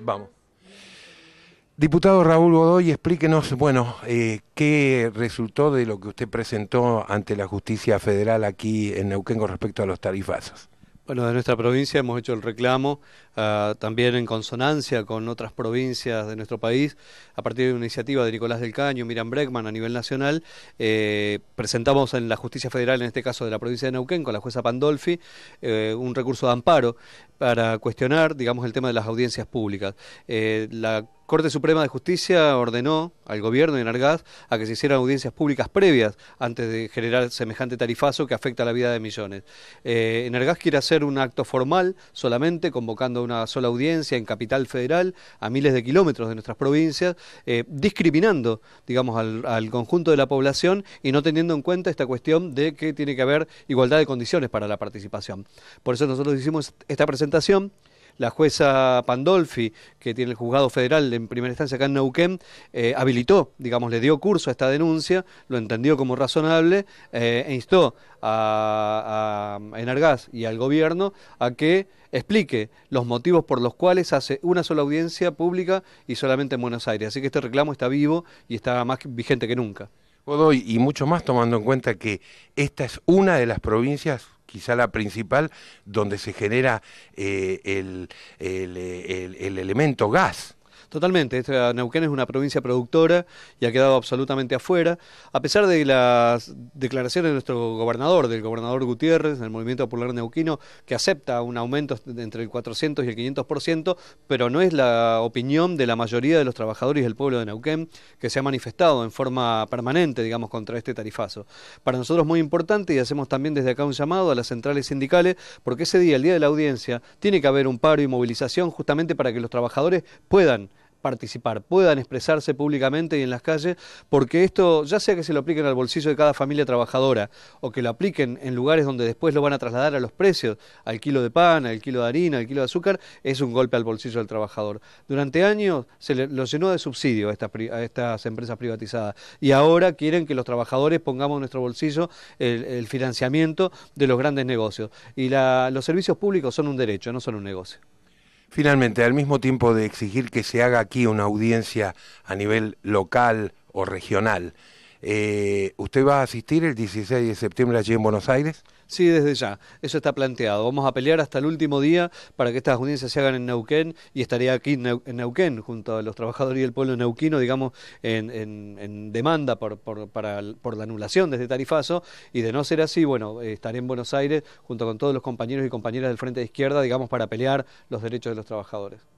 Vamos. Diputado Raúl Godoy, explíquenos, bueno, eh, qué resultó de lo que usted presentó ante la justicia federal aquí en Neuquén con respecto a los tarifazos. Bueno, de nuestra provincia hemos hecho el reclamo ah, también en consonancia con otras provincias de nuestro país, a partir de una iniciativa de Nicolás del Caño, Miriam Breckman a nivel nacional. Eh, presentamos en la Justicia Federal, en este caso de la provincia de Neuquén, con la jueza Pandolfi, eh, un recurso de amparo para cuestionar, digamos, el tema de las audiencias públicas. Eh, la Corte Suprema de Justicia ordenó al gobierno de Nargaz a que se hicieran audiencias públicas previas antes de generar semejante tarifazo que afecta la vida de millones. Eh, Nargaz quiere hacer un acto formal solamente, convocando una sola audiencia en Capital Federal, a miles de kilómetros de nuestras provincias, eh, discriminando, digamos, al, al conjunto de la población y no teniendo en cuenta esta cuestión de que tiene que haber igualdad de condiciones para la participación. Por eso nosotros hicimos esta presentación la jueza Pandolfi, que tiene el juzgado federal en primera instancia acá en Neuquén, eh, habilitó, digamos, le dio curso a esta denuncia, lo entendió como razonable eh, e instó a, a y al gobierno a que explique los motivos por los cuales hace una sola audiencia pública y solamente en Buenos Aires. Así que este reclamo está vivo y está más vigente que nunca. Godoy, y mucho más tomando en cuenta que esta es una de las provincias quizá la principal, donde se genera eh, eh, el, elemento gas. Totalmente, Neuquén es una provincia productora y ha quedado absolutamente afuera, a pesar de las declaraciones de nuestro gobernador, del gobernador Gutiérrez, del Movimiento Popular Neuquino, que acepta un aumento entre el 400 y el 500%, pero no es la opinión de la mayoría de los trabajadores del pueblo de Neuquén que se ha manifestado en forma permanente, digamos, contra este tarifazo. Para nosotros es muy importante y hacemos también desde acá un llamado a las centrales sindicales, porque ese día, el día de la audiencia, tiene que haber un paro y movilización justamente para que los trabajadores puedan participar, puedan expresarse públicamente y en las calles, porque esto, ya sea que se lo apliquen al bolsillo de cada familia trabajadora o que lo apliquen en lugares donde después lo van a trasladar a los precios, al kilo de pan, al kilo de harina, al kilo de azúcar, es un golpe al bolsillo del trabajador. Durante años se le, lo llenó de subsidio a estas, estas, empresas privatizadas y ahora quieren que los trabajadores pongamos en nuestro bolsillo el, financiamiento de los grandes negocios. Y los servicios públicos son un derecho, no son un negocio. Finalmente, al mismo tiempo de exigir que se haga aquí una audiencia a nivel local o regional, eh, ¿usted va a asistir el 16 de septiembre allí en Buenos Aires? Sí, desde ya. Eso está planteado. Vamos a pelear hasta el último día para que estas audiencias se hagan en Neuquén y estaré aquí en Neuquén, junto a los trabajadores y el pueblo neuquino, digamos, en, demanda por, la anulación de este tarifazo. Y de no ser así, bueno, estaré en Buenos Aires junto con todos los compañeros y compañeras del Frente de Izquierda, digamos, para pelear los derechos de los trabajadores.